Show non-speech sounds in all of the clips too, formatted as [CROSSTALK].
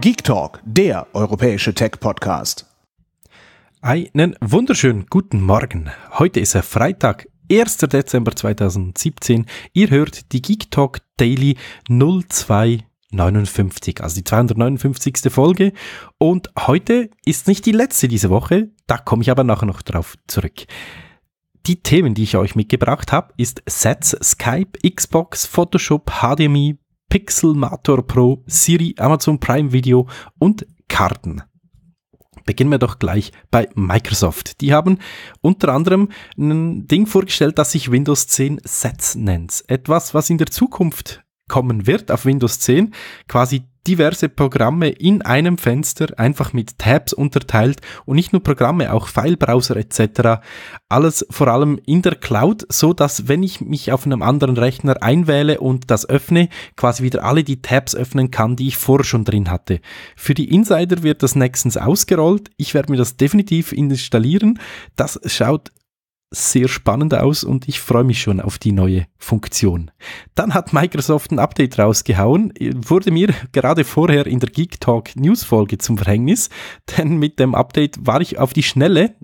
Geek Talk, der europäische Tech-Podcast. Einen wunderschönen guten Morgen. Heute ist er Freitag, 1. Dezember 2017. Ihr hört die Geek Talk Daily 0259, also die 259. Folge. Und heute ist nicht die letzte diese Woche, da komme ich aber nachher noch drauf zurück. Die Themen, die ich euch mitgebracht habe, ist Sets, Skype, Xbox, Photoshop, HDMI, Pixelmator Pro, Siri, Amazon Prime Video und Karten. Beginnen wir doch gleich bei Microsoft. Die haben unter anderem ein Ding vorgestellt, das sich Windows 10 Sets nennt. Etwas, was in der Zukunft kommen wird auf Windows 10, quasi diverse Programme in einem Fenster, einfach mit Tabs unterteilt und nicht nur Programme, auch Filebrowser etc. Alles vor allem in der Cloud, so dass wenn ich mich auf einem anderen Rechner einwähle und das öffne, quasi wieder alle die Tabs öffnen kann, die ich vorher schon drin hatte. Für die Insider wird das nächstens ausgerollt. Ich werde mir das definitiv installieren. Das schaut sehr spannend aus und ich freue mich schon auf die neue Funktion. Dann hat Microsoft ein Update rausgehauen, wurde mir gerade vorher in der Geek Talk News Folge zum Verhängnis, denn mit dem Update war ich auf die Schnelle,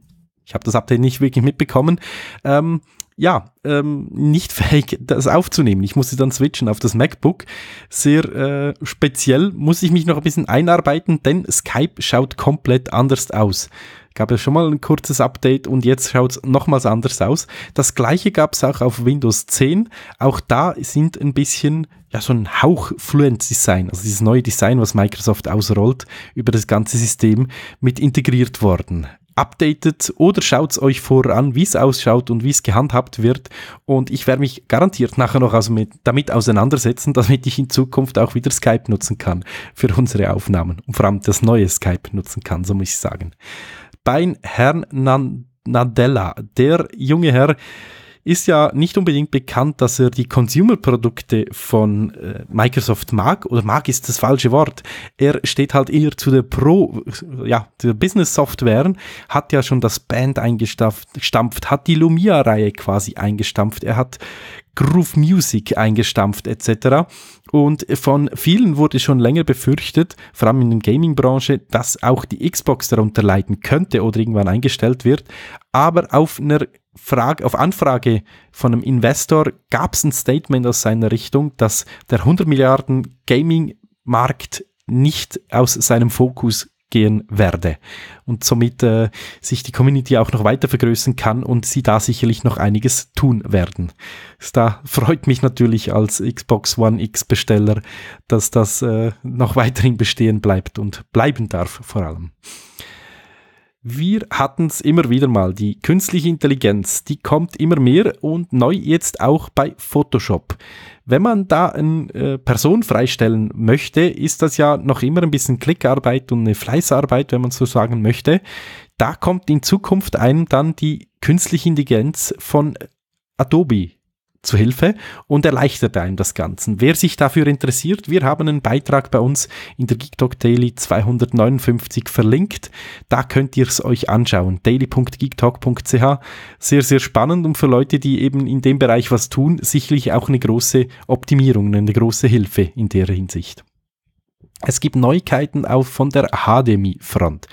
ich habe das Update nicht wirklich mitbekommen, ähm, ja, ähm, nicht [LAUGHS] fähig, das aufzunehmen. Ich musste dann switchen auf das MacBook. Sehr äh, speziell muss ich mich noch ein bisschen einarbeiten, denn Skype schaut komplett anders aus gab es schon mal ein kurzes Update und jetzt schaut es nochmals anders aus. Das gleiche gab es auch auf Windows 10. Auch da sind ein bisschen ja, so ein Hauch Fluent Design, also dieses neue Design, was Microsoft ausrollt, über das ganze System mit integriert worden updatet oder schaut es euch vorher an, wie es ausschaut und wie es gehandhabt wird. Und ich werde mich garantiert nachher noch also mit, damit auseinandersetzen, [LAUGHS] damit ich in Zukunft auch wieder Skype nutzen kann für unsere Aufnahmen und vor allem das neue Skype nutzen kann, so muss ich sagen. Bein Herrn Nadella. Der junge Herr ist ja nicht unbedingt bekannt, dass er die Consumer-Produkte von äh, Microsoft mag, oder mag ist das falsche Wort. Er steht halt eher zu der Pro, ja, der Business-Software, hat ja schon das Band eingestampft, hat die Lumia-Reihe quasi eingestampft, er hat Groove Music eingestampft etc. Und von vielen wurde schon länger befürchtet, vor allem in der Gaming-Branche, dass auch die Xbox darunter leiden könnte oder irgendwann eingestellt wird. Aber auf einer Frage, auf Anfrage von einem Investor gab es ein Statement aus seiner Richtung, dass der 100 Milliarden Gaming-Markt nicht aus seinem Fokus gehen werde und somit äh, sich die Community auch noch weiter vergrößern kann und sie da sicherlich noch einiges tun werden. Da freut mich natürlich als Xbox One X Besteller, dass das äh, noch weiterhin bestehen bleibt und bleiben darf vor allem. Wir hatten es immer wieder mal, die künstliche Intelligenz, die kommt immer mehr und neu jetzt auch bei Photoshop. Wenn man da eine äh, Person freistellen möchte, ist das ja noch immer ein bisschen Klickarbeit und eine Fleißarbeit, wenn man so sagen möchte. Da kommt in Zukunft einem dann die künstliche Intelligenz von Adobe zu Hilfe und erleichtert einem das Ganze. Wer sich dafür interessiert, wir haben einen Beitrag bei uns in der GeekTalk Daily 259 verlinkt. Da könnt ihr es euch anschauen. daily.geektalk.ch. Sehr, sehr spannend und für Leute, die eben in dem Bereich was tun, sicherlich auch eine große Optimierung, eine große Hilfe in der Hinsicht. Es gibt Neuigkeiten auch von der HDMI-Front.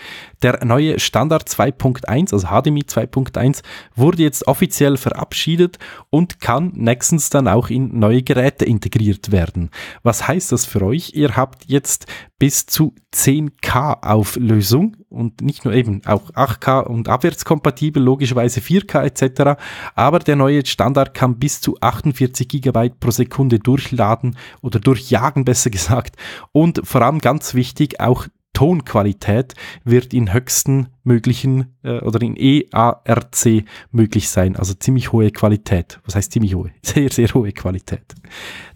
Der neue Standard 2.1, also HDMI 2.1, wurde jetzt offiziell verabschiedet und kann nächstens dann auch in neue Geräte integriert werden. Was heißt das für euch? Ihr habt jetzt bis zu 10K Auflösung und nicht nur eben auch 8K und abwärtskompatibel, logischerweise 4K etc. Aber der neue Standard kann bis zu 48 GB pro Sekunde durchladen oder durchjagen, [LAUGHS] besser gesagt. Und vor allem ganz wichtig, auch Tonqualität wird in höchsten möglichen äh, oder in EARC möglich sein. Also ziemlich hohe Qualität. Was heißt ziemlich hohe? [LAUGHS] Sehr, sehr hohe Qualität.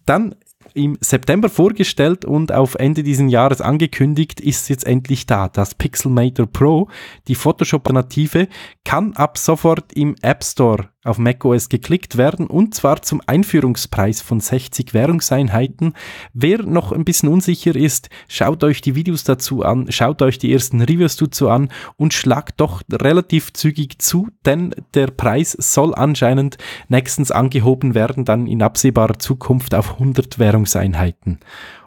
Dann im September vorgestellt und auf Ende dieses Jahres angekündigt, ist jetzt endlich da. Das Pixelmator Pro, die Photoshop-Alternative, kann ab sofort im App Store auf macOS geklickt werden und zwar zum Einführungspreis von 60 Währungseinheiten. Wer noch ein bisschen unsicher ist, schaut euch die Videos dazu an, schaut euch die ersten Reviews dazu an und schlagt doch relativ zügig zu, denn der Preis soll anscheinend nächstens angehoben werden, dann in absehbarer Zukunft auf 100 Währungseinheiten.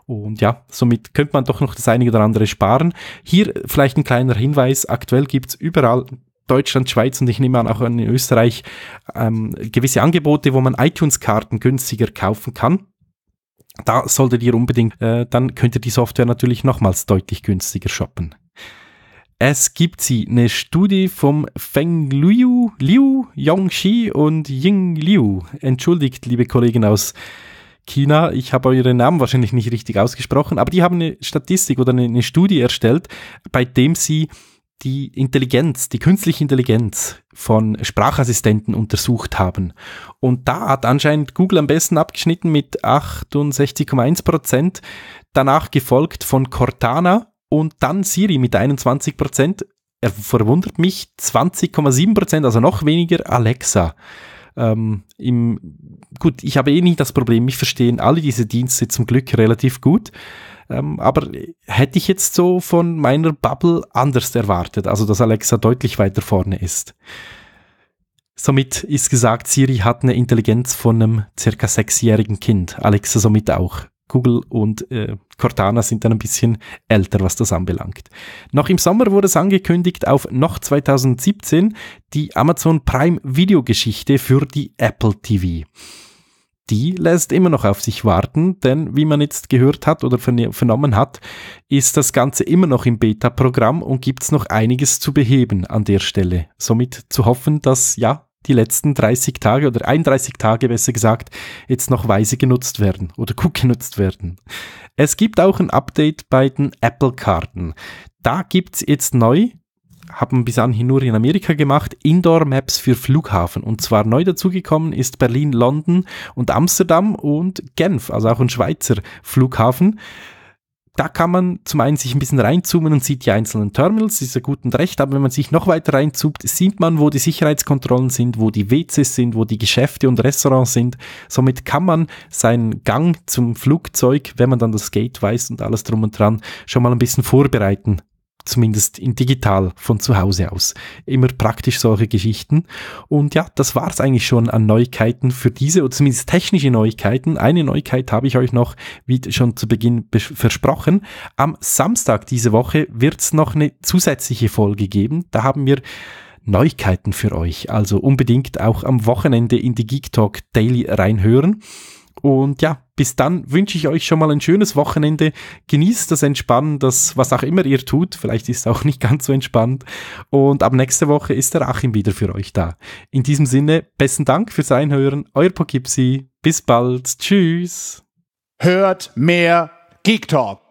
Und ja, somit könnte man doch noch das eine oder andere sparen. Hier vielleicht ein kleiner Hinweis. Aktuell gibt's überall Deutschland, Schweiz und ich nehme an auch in Österreich ähm, gewisse Angebote, wo man iTunes-Karten günstiger kaufen kann. Da solltet ihr unbedingt, äh, dann könnt ihr die Software natürlich nochmals deutlich günstiger shoppen. Es gibt sie, eine Studie vom Feng Liu, Liu Yongxi und Ying Liu. Entschuldigt, liebe Kollegen aus China, ich habe eure Namen wahrscheinlich nicht richtig ausgesprochen, aber die haben eine Statistik oder eine, eine Studie erstellt, bei dem sie die Intelligenz, die künstliche Intelligenz von Sprachassistenten untersucht haben. Und da hat anscheinend Google am besten abgeschnitten mit 68,1 Prozent, danach gefolgt von Cortana und dann Siri mit 21 Prozent. Er verwundert mich 20,7 Prozent, also noch weniger Alexa. Ähm, im, gut, ich habe eh nicht das Problem, mich verstehen alle diese Dienste zum Glück relativ gut. Ähm, aber hätte ich jetzt so von meiner Bubble anders erwartet, also dass Alexa deutlich weiter vorne ist. Somit ist gesagt, Siri hat eine Intelligenz von einem circa sechsjährigen Kind. Alexa somit auch. Google und äh, Cortana sind dann ein bisschen älter, was das anbelangt. Noch im Sommer wurde es angekündigt, auf noch 2017 die Amazon Prime Video Geschichte für die Apple TV die lässt immer noch auf sich warten, denn wie man jetzt gehört hat oder vernommen hat, ist das Ganze immer noch im Beta-Programm und gibt es noch einiges zu beheben an der Stelle. Somit zu hoffen, dass ja die letzten 30 Tage oder 31 Tage besser gesagt jetzt noch weise genutzt werden oder gut [LAUGHS] genutzt werden. Es gibt auch ein Update bei den Apple-Karten. Da gibt es jetzt neu haben bis anhin nur in Amerika gemacht, Indoor-Maps für Flughafen. Und zwar neu dazugekommen ist Berlin, London und Amsterdam und Genf, also auch ein Schweizer Flughafen. Da kann man zum einen sich ein bisschen reinzoomen und sieht die einzelnen Terminals, ist ja gut und recht, aber wenn man sich noch weiter reinzoomt, sieht man, wo die Sicherheitskontrollen sind, wo die WCs sind, wo die Geschäfte und Restaurants sind. Somit kann man seinen Gang zum Flugzeug, wenn man dann das Gate weiß und alles drum und dran, schon mal ein bisschen vorbereiten zumindest in digital von zu Hause aus. Immer praktisch solche Geschichten. Und ja, das war's eigentlich schon an Neuigkeiten für diese, oder zumindest technische Neuigkeiten. Eine Neuigkeit habe ich euch noch, wie schon zu Beginn versprochen. Am Samstag diese Woche wird's noch eine zusätzliche Folge geben. Da haben wir Neuigkeiten für euch. Also unbedingt auch am Wochenende in die Geek Talk Daily reinhören. Und ja, bis dann wünsche ich euch schon mal ein schönes Wochenende. Genießt das Entspannen, das, was auch immer ihr tut. Vielleicht ist es auch [LAUGHS] nicht ganz so entspannt. Und ab nächste Woche ist der Achim wieder für euch da. In diesem Sinne, besten Dank fürs Einhören. Euer Pogipsi. Bis bald. Tschüss. Hört mehr Geek Talk.